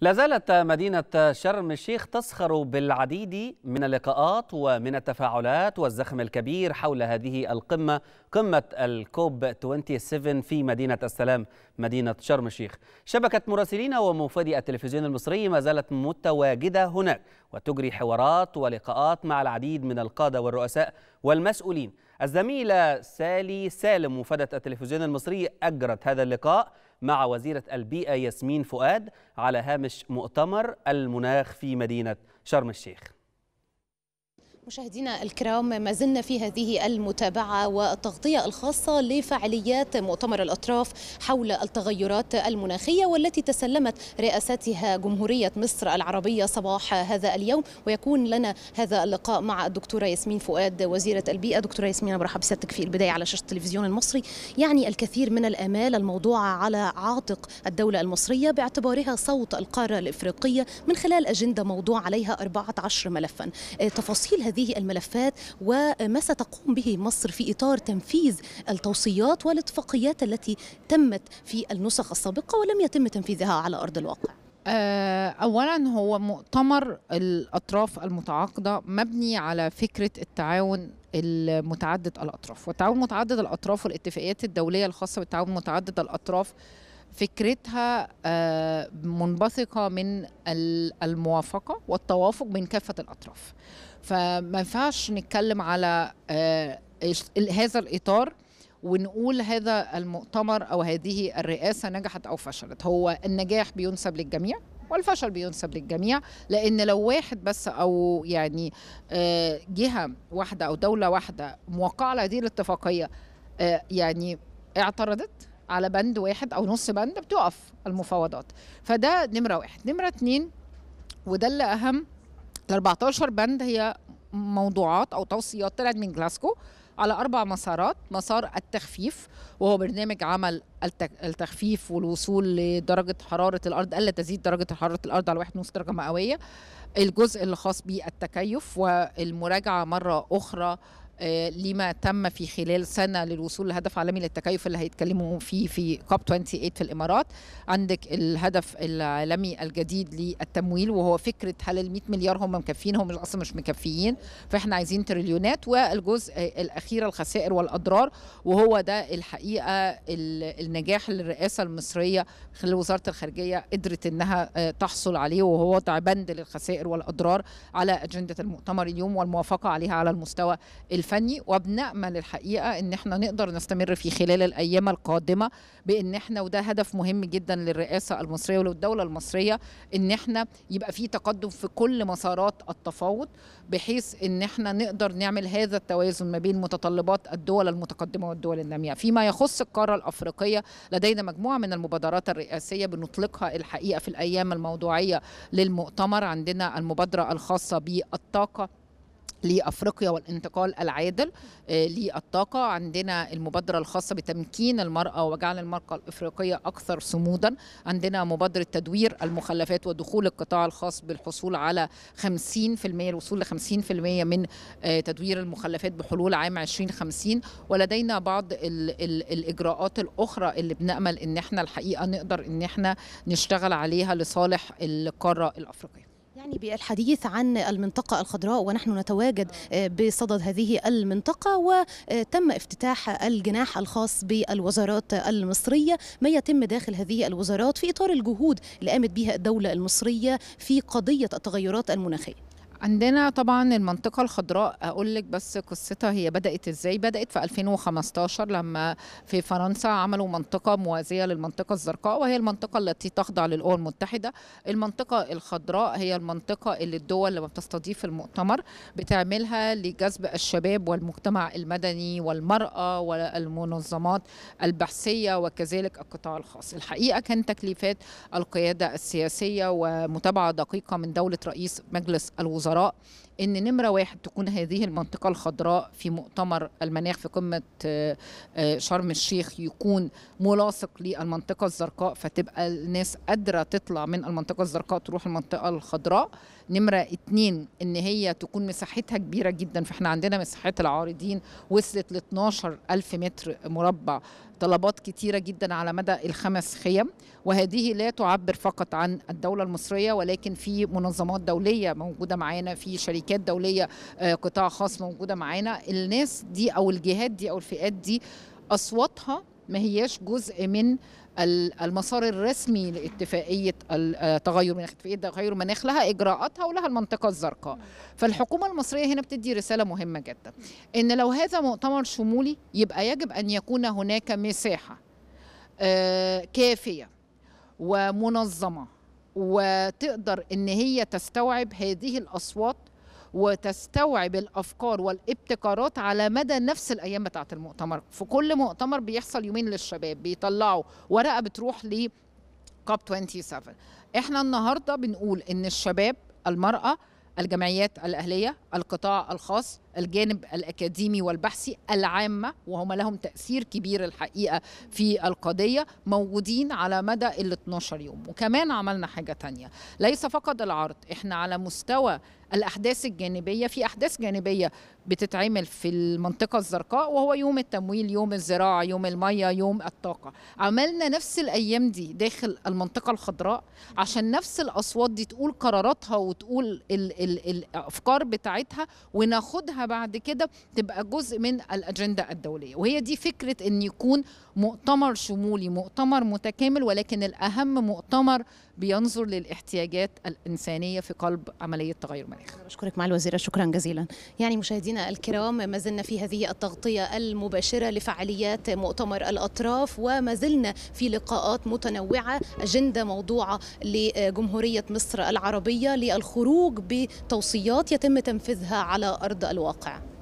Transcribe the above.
لا زالت مدينة شرم الشيخ تسخر بالعديد من اللقاءات ومن التفاعلات والزخم الكبير حول هذه القمة قمة الكوب 27 في مدينة السلام مدينة شرم الشيخ شبكة مراسلين وموفدي التلفزيون المصري ما زالت متواجدة هناك وتجري حوارات ولقاءات مع العديد من القادة والرؤساء والمسؤولين الزميلة سالي سالم مفادة التلفزيون المصري أجرت هذا اللقاء مع وزيرة البيئة ياسمين فؤاد على هامش مؤتمر المناخ في مدينة شرم الشيخ مشاهدينا الكرام ما زلنا في هذه المتابعة والتغطية الخاصة لفعاليات مؤتمر الأطراف حول التغيرات المناخية والتي تسلمت رئاستها جمهورية مصر العربية صباح هذا اليوم ويكون لنا هذا اللقاء مع الدكتورة ياسمين فؤاد وزيرة البيئة دكتورة ياسمين أبرح برحب بسيادتك في البداية على شاشة التلفزيون المصري يعني الكثير من الآمال الموضوعة على عاتق الدولة المصرية باعتبارها صوت القارة الإفريقية من خلال أجندة موضوع عليها 14 ملفا إيه، تفاصيل هذه هذه الملفات وما ستقوم به مصر في إطار تنفيذ التوصيات والاتفاقيات التي تمت في النسخ السابقة ولم يتم تنفيذها على أرض الواقع آه، اولا هو مؤتمر الاطراف المتعاقده مبني على فكره التعاون المتعدد الاطراف والتعاون متعدد الاطراف والاتفاقيات الدوليه الخاصه بالتعاون متعدد الاطراف فكرتها آه، منبثقه من الموافقه والتوافق بين كافه الاطراف فما ينفعش نتكلم على آه، هذا الاطار ونقول هذا المؤتمر او هذه الرئاسه نجحت او فشلت هو النجاح بينسب للجميع والفشل بينسب للجميع لان لو واحد بس او يعني آه، جهه واحده او دوله واحده موقعه على هذه الاتفاقيه آه، يعني اعترضت على بند واحد او نص بند بتقف المفاوضات فده نمره واحد نمره اتنين وده اللي اهم ال 14 بند هي موضوعات او توصيات طلعت من جلاسكو على اربع مسارات مسار التخفيف وهو برنامج عمل التخفيف والوصول لدرجه حراره الارض الا تزيد درجه حراره الارض على 1.5 درجه مئويه الجزء اللي خاص بالتكيف والمراجعه مره اخرى آه، لما تم في خلال سنه للوصول لهدف عالمي للتكيف اللي هيتكلموا فيه في كوب 28 في الامارات عندك الهدف العالمي الجديد للتمويل وهو فكره هل ال 100 مليار هم مكفيين هم اصلا مش مكفيين فاحنا عايزين تريليونات والجزء الاخير الخسائر والاضرار وهو ده الحقيقه النجاح اللي الرئاسه المصريه خلال وزاره الخارجيه قدرت انها آه، تحصل عليه وهو وضع بند للخسائر والاضرار على اجنده المؤتمر اليوم والموافقه عليها على المستوى الفني الفني وبنأمل الحقيقة ان احنا نقدر نستمر في خلال الايام القادمة بان احنا وده هدف مهم جدا للرئاسة المصرية وللدولة المصرية ان احنا يبقى في تقدم في كل مسارات التفاوض بحيث ان احنا نقدر نعمل هذا التوازن ما بين متطلبات الدول المتقدمة والدول النامية فيما يخص القارة الافريقية لدينا مجموعة من المبادرات الرئاسية بنطلقها الحقيقة في الايام الموضوعية للمؤتمر عندنا المبادرة الخاصة بالطاقة لافريقيا والانتقال العادل آه، للطاقه عندنا المبادره الخاصه بتمكين المراه وجعل المراه الافريقيه اكثر صمودا عندنا مبادره تدوير المخلفات ودخول القطاع الخاص بالحصول على 50% الوصول ل 50% من آه، تدوير المخلفات بحلول عام 2050 ولدينا بعض الـ الـ الاجراءات الاخرى اللي بنامل ان احنا الحقيقه نقدر ان احنا نشتغل عليها لصالح القاره الافريقيه يعني بالحديث عن المنطقة الخضراء ونحن نتواجد آه، بصدد هذه المنطقة وتم افتتاح الجناح الخاص بالوزارات المصرية ما يتم داخل هذه الوزارات في إطار الجهود اللي قامت بها الدولة المصرية في قضية التغيرات المناخية عندنا طبعا المنطقة الخضراء أقول لك بس قصتها هي بدأت إزاي بدأت في 2015 لما في فرنسا عملوا منطقة موازية للمنطقة الزرقاء وهي المنطقة التي تخضع للأمم المتحدة المنطقة الخضراء هي المنطقة اللي الدول لما بتستضيف المؤتمر بتعملها لجذب الشباب والمجتمع المدني والمرأة والمنظمات البحثية وكذلك القطاع الخاص الحقيقة كان تكليفات القيادة السياسية ومتابعة دقيقة من دولة رئيس مجلس الوزراء တော့ ان نمره واحد تكون هذه المنطقه الخضراء في مؤتمر المناخ في قمه آه، آه، شرم الشيخ يكون ملاصق للمنطقه الزرقاء فتبقى الناس قادره تطلع من المنطقه الزرقاء تروح المنطقه الخضراء نمره اتنين ان هي تكون مساحتها كبيره جدا فاحنا عندنا مساحات العارضين وصلت ل 12 ألف متر مربع طلبات كتيرة جدا على مدى الخمس خيم وهذه لا تعبر فقط عن الدولة المصرية ولكن في منظمات دولية موجودة معانا في شركات شركات دوليه آه، قطاع خاص موجوده معانا الناس دي او الجهات دي او الفئات دي اصواتها ما هياش جزء من المسار الرسمي لاتفاقيه التغير المناخ اتفاقيه تغير المناخ لها اجراءاتها ولها المنطقه الزرقاء فالحكومه المصريه هنا بتدي رساله مهمه جدا ان لو هذا مؤتمر شمولي يبقى يجب ان يكون هناك مساحه آه، كافيه ومنظمه وتقدر ان هي تستوعب هذه الاصوات وتستوعب الافكار والابتكارات على مدى نفس الايام بتاعه المؤتمر في كل مؤتمر بيحصل يومين للشباب بيطلعوا ورقه بتروح ل كوب 27 احنا النهارده بنقول ان الشباب المراه الجمعيات الاهليه القطاع الخاص الجانب الأكاديمي والبحثي العامة وهم لهم تأثير كبير الحقيقة في القضية موجودين على مدى ال 12 يوم وكمان عملنا حاجة تانية ليس فقط العرض احنا على مستوى الاحداث الجانبيه في احداث جانبيه بتتعمل في المنطقه الزرقاء وهو يوم التمويل يوم الزراعه يوم الميه يوم الطاقه عملنا نفس الايام دي داخل المنطقه الخضراء عشان نفس الاصوات دي تقول قراراتها وتقول الافكار بتاعتها وناخدها بعد كده تبقى جزء من الاجنده الدوليه وهي دي فكره ان يكون مؤتمر شمولي مؤتمر متكامل ولكن الاهم مؤتمر بينظر للاحتياجات الانسانيه في قلب عمليه تغير المناخ بشكرك مع الوزيره شكرا جزيلا يعني مشاهدينا الكرام ما زلنا في هذه التغطيه المباشره لفعاليات مؤتمر الاطراف وما زلنا في لقاءات متنوعه اجنده موضوعه لجمهوريه مصر العربيه للخروج بتوصيات يتم تنفيذها على ارض الواقع Woche.